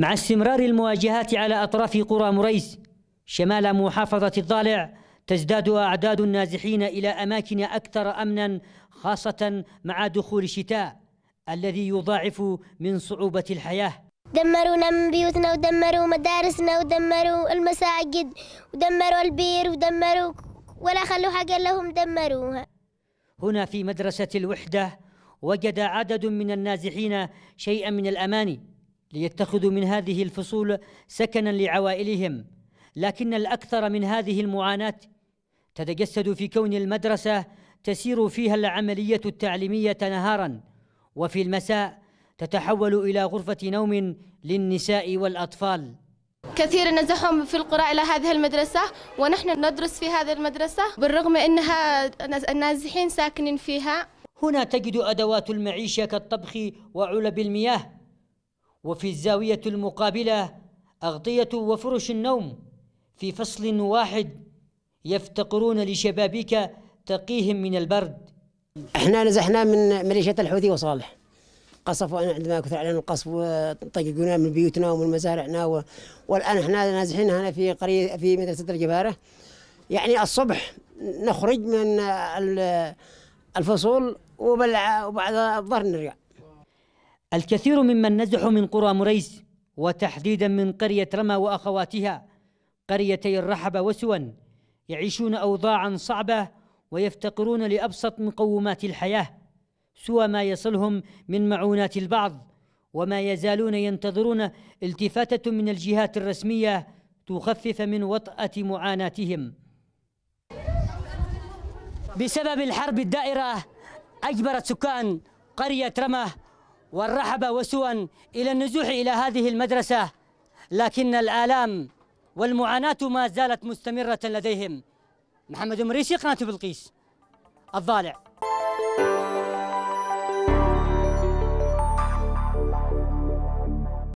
مع استمرار المواجهات على أطراف قرى مريس شمال محافظة الضالع تزداد أعداد النازحين إلى أماكن أكثر أمنا خاصة مع دخول الشتاء الذي يضاعف من صعوبة الحياة دمرونا من بيوتنا ودمروا مدارسنا ودمروا المساجد ودمروا البير ودمروا ولا خلوا حاجة لهم دمروها هنا في مدرسة الوحدة وجد عدد من النازحين شيئا من الأمان ليتخذوا من هذه الفصول سكنا لعوائلهم لكن الاكثر من هذه المعاناه تتجسد في كون المدرسه تسير فيها العمليه التعليميه نهارا وفي المساء تتحول الى غرفه نوم للنساء والاطفال كثير نزحهم في القرى إلى هذه المدرسة ونحن ندرس في هذه المدرسة بالرغم أنها النازحين ساكنين فيها هنا تجد أدوات المعيشة كالطبخ وعلب المياه وفي الزاوية المقابلة أغطية وفرش النوم في فصل واحد يفتقرون لشبابيك تقيهم من البرد احنا نزحنا من مليشيات الحوثي وصالح قصفوا عندما كثر علينا القصف وطققونا من بيوتنا ومن مزارعنا و... والان احنا نازحين هنا في قريه في مدرسه الجباره يعني الصبح نخرج من الفصول وبعد الظهر نرجع الكثير ممن نزحوا من قرى مريس وتحديدا من قرية رما وأخواتها قريتي الرحب وسوًا يعيشون أوضاعا صعبة ويفتقرون لأبسط مقومات الحياة سوى ما يصلهم من معونات البعض وما يزالون ينتظرون التفاتة من الجهات الرسمية تخفف من وطأة معاناتهم بسبب الحرب الدائرة أجبرت سكان قرية رمه والرحب وسوءا إلى النزوح إلى هذه المدرسة لكن الآلام والمعاناة ما زالت مستمرة لديهم محمد مريسي قناة بلقيس الضالع